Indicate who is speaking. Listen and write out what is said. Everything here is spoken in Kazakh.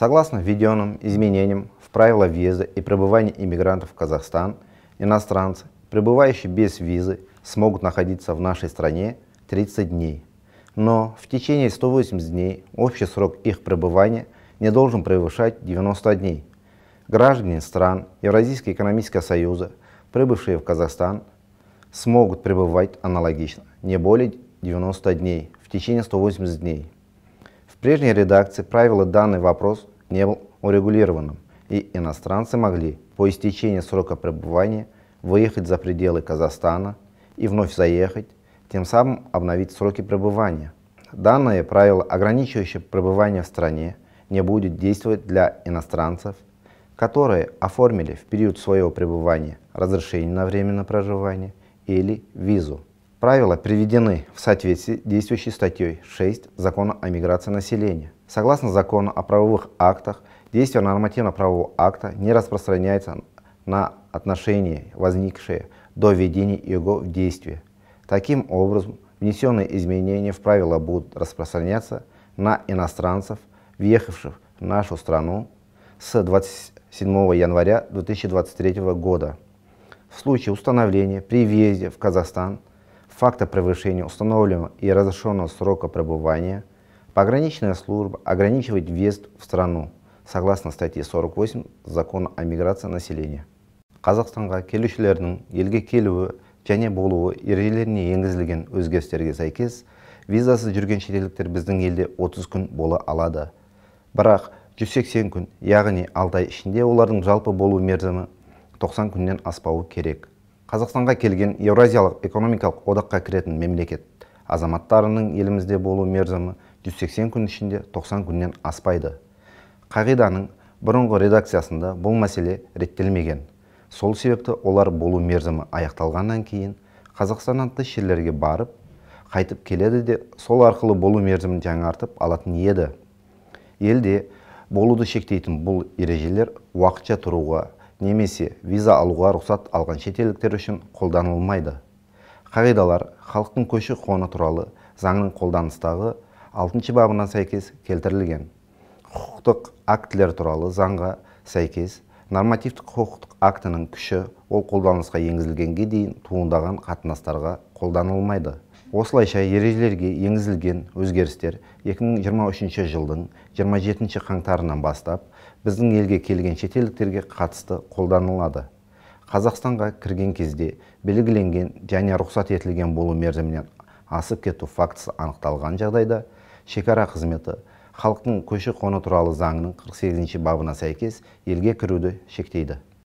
Speaker 1: Согласно введенным изменениям в правила въезда и пребывания иммигрантов в Казахстан, иностранцы, пребывающие без визы, смогут находиться в нашей стране 30 дней. Но в течение 180 дней общий срок их пребывания не должен превышать 90 дней. Граждане стран Евразийского экономического союза, прибывшие в Казахстан, смогут пребывать аналогично, не более 90 дней, в течение 180 дней. В прежней редакции правила данный вопрос не был урегулированным, и иностранцы могли по истечении срока пребывания выехать за пределы Казахстана и вновь заехать, тем самым обновить сроки пребывания. Данное правило, ограничивающее пребывание в стране, не будет действовать для иностранцев, которые оформили в период своего пребывания разрешение на временное проживание или визу. Правила приведены в соответствии с действующей статьей 6 Закона о миграции населения. Согласно закону о правовых актах, действие нормативно-правового акта не распространяется на отношения, возникшие до введения его в действие. Таким образом, внесенные изменения в правила будут распространяться на иностранцев, въехавших в нашу страну с 27 января 2023 года. В случае установления при въезде в Казахстан – факта превышения установленного и разрешенного срока пребывания, пограничная служба ограничивает въезд в страну согласно статье 48 закона о миграции населения қазақстанға келушілердің елге келуі және болуы ережелеріне енгізілген өзгерістерге сәйкес визасыз жүрген шетелдіктер біздің елде 30 күн бола алады бірақ 180 күн яғни Алтай ішінде олардың жалпы болу мерзімі 90 күннен аспауы керек қазақстанға келген еуразиялық экономикалық одаққа кіретін мемлекет азаматтарының елімізде болу мерзімі 180 күн ішінде 90 күннен аспайды қағиданың бұрынғы редакциясында бұл мәселе реттелмеген сол себепті олар болу мерзімі аяқталғаннан кейін қазақстаннан тыс жерлерге барып қайтып келеді де сол арқылы болу мерзімін жаңартып алатын еді елде болуды шектейтін бұл ережелер уақытша тұруға немесе виза алуға рұқсат алған шетелдіктер үшін қолданылмайды қағидалар халықтың көші қоны туралы заңның қолданыстағы алтыншы бабына сәйкес келтірілген құқықтық актілер туралы заңға сәйкес нормативтік құқықтық актінің күші ол қолданысқа енгізілгенге дейін туындаған қатынастарға қолданылмайды осылайша ережелерге енгізілген өзгерістер 2023 жылдың 27 қаңтарынан бастап біздің елге келген шетелдіктерге қатысты қолданылады қазақстанға кірген кезде белгіленген және рұқсат етілген болу мерзімінен асып кету фактісі анықталған жағдайда шекара қызметі халықтың көші қоны туралы заңының 48 бабына сәйкес елге кіруді шектейді